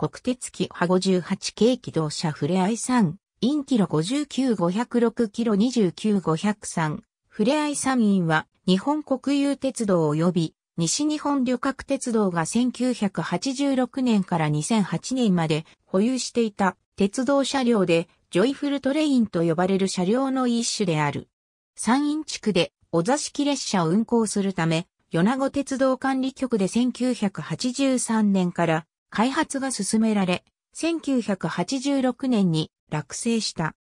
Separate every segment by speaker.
Speaker 1: 国鉄機派58系機動車フレアイ3、インキロ59506キロ29503、フレアイ3インは日本国有鉄道及び西日本旅客鉄道が1986年から2008年まで保有していた鉄道車両でジョイフルトレインと呼ばれる車両の一種である。山陰地区でお座敷列車を運行するため、米子鉄道管理局で1983年から開発が進められ、1986年に落成した。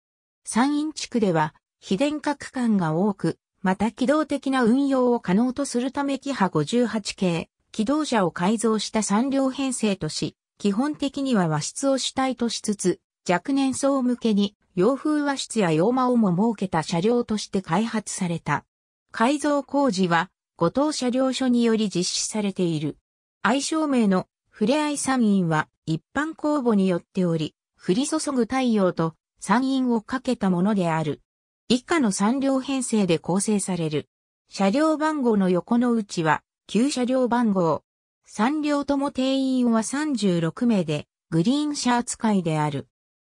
Speaker 1: 山陰地区では、非電化区間が多く、また機動的な運用を可能とするためキハ58系、機動車を改造した3両編成とし、基本的には和室を主体としつつ、若年層向けに洋風和室や洋間をも設けた車両として開発された。改造工事は、五藤車両所により実施されている。愛称名のふれあい山陰は一般公募によっており、降り注ぐ太陽と山陰をかけたものである。以下の3両編成で構成される。車両番号の横の内は旧車両番号。3両とも定員は36名で、グリーン車扱いである。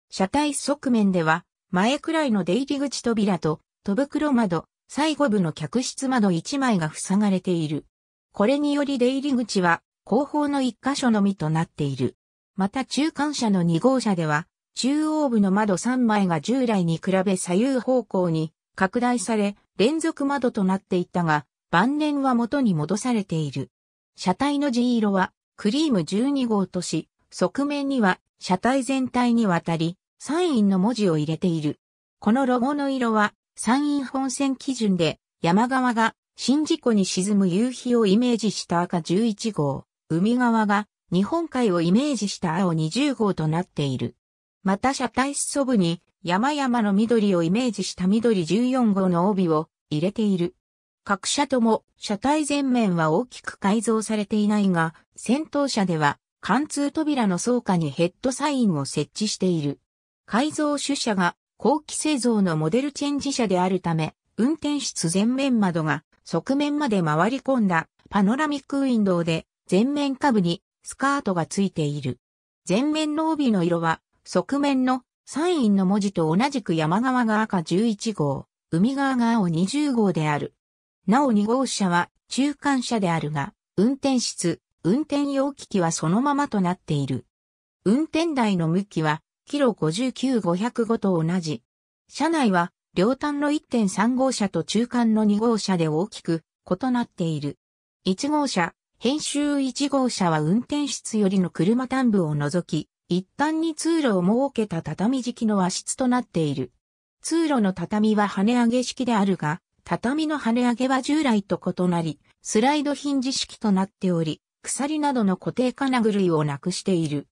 Speaker 1: 車体側面では、前くらいの出入り口扉と、戸袋窓、最後部の客室窓1枚が塞がれている。これにより出入り口は後方の一箇所のみとなっている。また中間車の2号車では、中央部の窓3枚が従来に比べ左右方向に拡大され、連続窓となっていたが、晩年は元に戻されている。車体の地色は、クリーム12号とし、側面には車体全体にわたり、サインの文字を入れている。このロゴの色は、サイン本線基準で、山側が、新事故に沈む夕日をイメージした赤11号。海側が日本海をイメージした青20号となっている。また車体裾部に山々の緑をイメージした緑14号の帯を入れている。各車とも車体前面は大きく改造されていないが、先頭車では貫通扉の倉下にヘッドサインを設置している。改造主車が後期製造のモデルチェンジ車であるため、運転室前面窓が側面まで回り込んだパノラミックウィンドウで前面下部にスカートがついている。前面の帯の色は、側面のサインの文字と同じく山側が赤11号、海側が青20号である。なお2号車は中間車であるが、運転室、運転用機器はそのままとなっている。運転台の向きは、キロ59505と同じ。車内は、両端の1.3号車と中間の2号車で大きく異なっている。1号車、編集1号車は運転室よりの車端部を除き、一旦に通路を設けた畳敷きの和室となっている。通路の畳は跳ね上げ式であるが、畳の跳ね上げは従来と異なり、スライドヒンジ式となっており、鎖などの固定金具類をなくしている。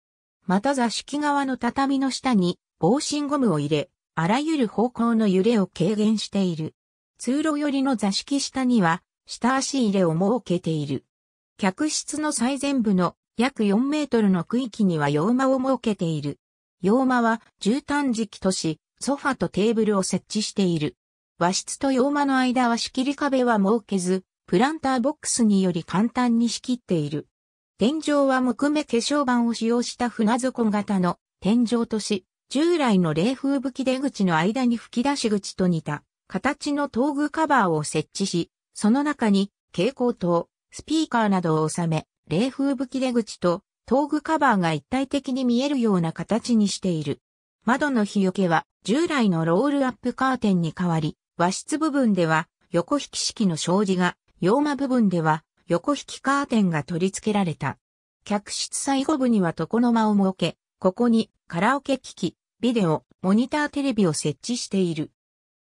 Speaker 1: また座敷側の畳の下に防振ゴムを入れ、あらゆる方向の揺れを軽減している。通路寄りの座敷下には、下足入れを設けている。客室の最前部の約4メートルの区域には洋間を設けている。洋間は絨毯敷とし、ソファとテーブルを設置している。和室と洋間の間は仕切り壁は設けず、プランターボックスにより簡単に仕切っている。天井は木目化粧板を使用した船底型の天井とし、従来の冷風吹き出口の間に吹き出し口と似た形の灯具カバーを設置し、その中に蛍光灯、スピーカーなどを収め、冷風吹き出口と頭具カバーが一体的に見えるような形にしている。窓の日よけは従来のロールアップカーテンに変わり、和室部分では横引き式の障子が、洋間部分では横引きカーテンが取り付けられた。客室最後部には床の間を設け、ここにカラオケ機器、ビデオ、モニターテレビを設置している。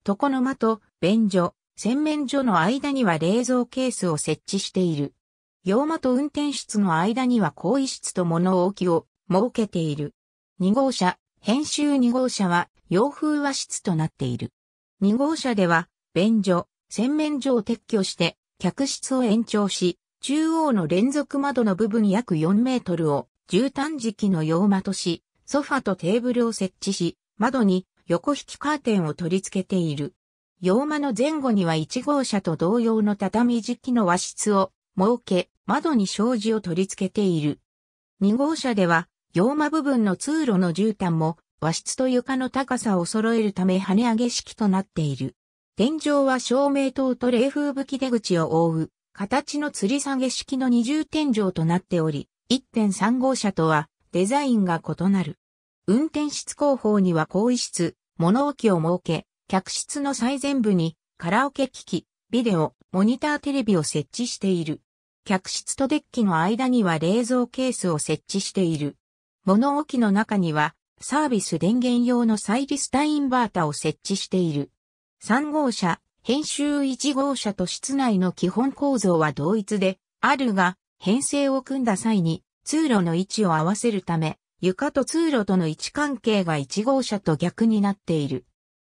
Speaker 1: 床の間と便所、洗面所の間には冷蔵ケースを設置している。洋間と運転室の間には更衣室と物置を設けている。2号車、編集2号車は洋風和室となっている。2号車では、便所、洗面所を撤去して、客室を延長し、中央の連続窓の部分約4メートルを、絨毯敷の洋間とし、ソファとテーブルを設置し、窓に横引きカーテンを取り付けている。洋間の前後には1号車と同様の畳敷きの和室を設け、窓に障子を取り付けている。2号車では、洋間部分の通路の絨毯も和室と床の高さを揃えるため跳ね上げ式となっている。天井は照明灯と冷風吹き出口を覆う、形の吊り下げ式の二重天井となっており、1.3号車とはデザインが異なる。運転室後方には更衣室、物置を設け、客室の最前部にカラオケ機器、ビデオ、モニターテレビを設置している。客室とデッキの間には冷蔵ケースを設置している。物置の中にはサービス電源用のサイリスタインバータを設置している。3号車、編集1号車と室内の基本構造は同一であるが、編成を組んだ際に通路の位置を合わせるため、床と通路との位置関係が1号車と逆になっている。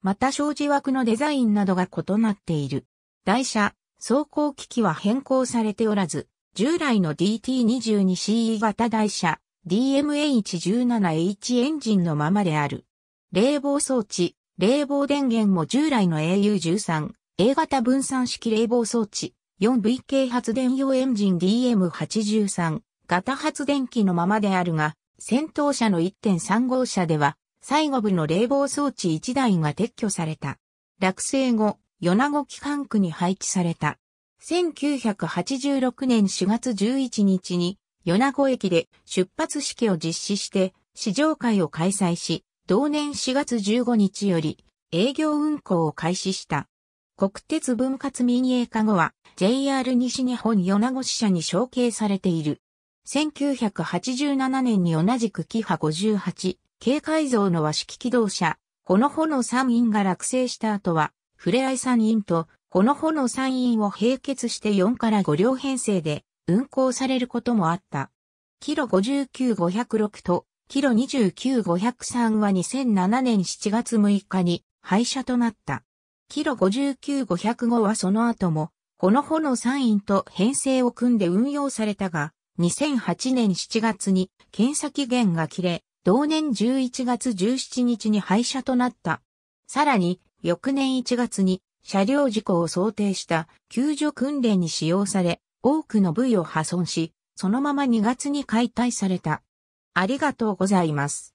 Speaker 1: また障子枠のデザインなどが異なっている。台車、走行機器は変更されておらず、従来の DT22CE 型台車 DMH17H エンジンのままである。冷房装置、冷房電源も従来の AU13、A 型分散式冷房装置、4VK 発電用エンジン DM83 型発電機のままであるが、先頭車の1.3号車では最後部の冷房装置1台が撤去された。落成後、米子機関区に配置された。1986年4月11日に、米子駅で出発式を実施して、試乗会を開催し、同年4月15日より営業運行を開始した。国鉄分割民営化後は JR 西日本米子支社に承継されている。1987年に同じくキハ58、軽改造の和式機動車、このほの三院が落成した後は、ふれあい三院と、このほの三院を並結して4から5両編成で運行されることもあった。キロ59506と、キロ29503は2007年7月6日に廃車となった。キロ59505はその後も、このほの三院と編成を組んで運用されたが、2008年7月に検査期限が切れ、同年11月17日に廃車となった。さらに、翌年1月に車両事故を想定した救助訓練に使用され、多くの部位を破損し、そのまま2月に解体された。ありがとうございます。